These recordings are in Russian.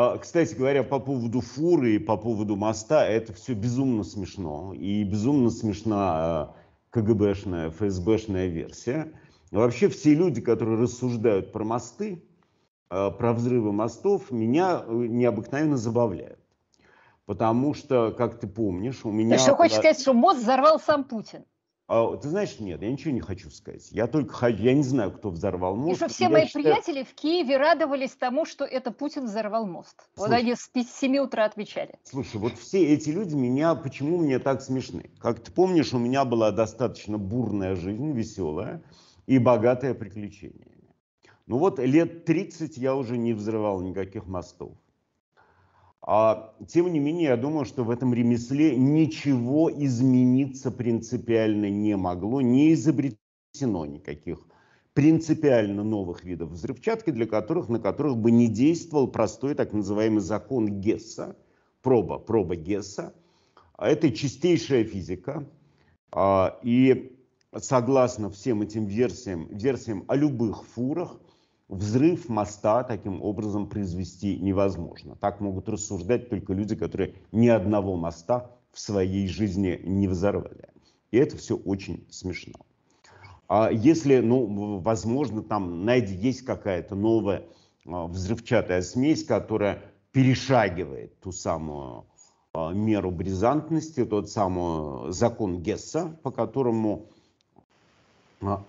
А, кстати говоря, по поводу фуры и по поводу моста, это все безумно смешно. И безумно смешна а, КГБшная, ФСБшная версия. Вообще все люди, которые рассуждают про мосты, а, про взрывы мостов, меня э, необыкновенно забавляют. Потому что, как ты помнишь, у меня... Ты что, хочешь сказать, что мост взорвал сам Путин? А, ты знаешь, нет, я ничего не хочу сказать. Я только я не знаю, кто взорвал мост. И что все я мои считаю... приятели в Киеве радовались тому, что это Путин взорвал мост. Слушай, вот они с 7 утра отвечали. Слушай, вот все эти люди меня, почему мне так смешны? Как ты помнишь, у меня была достаточно бурная жизнь, веселая и богатая приключениями. Ну вот лет 30 я уже не взрывал никаких мостов. А, тем не менее, я думаю, что в этом ремесле ничего измениться принципиально не могло, не изобретено никаких принципиально новых видов взрывчатки, для которых, на которых бы не действовал простой так называемый закон Гесса, проба, проба Гесса. А это чистейшая физика, а, и согласно всем этим версиям, версиям о любых фурах, Взрыв моста таким образом произвести невозможно. Так могут рассуждать только люди, которые ни одного моста в своей жизни не взорвали. И это все очень смешно. А если, ну, возможно, там, знаете, есть какая-то новая а, взрывчатая смесь, которая перешагивает ту самую а, меру бризантности, тот самый закон Гесса, по которому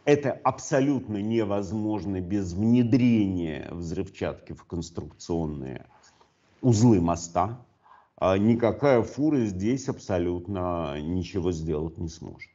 это абсолютно невозможно без внедрения взрывчатки в конструкционные узлы моста. А никакая фура здесь абсолютно ничего сделать не сможет.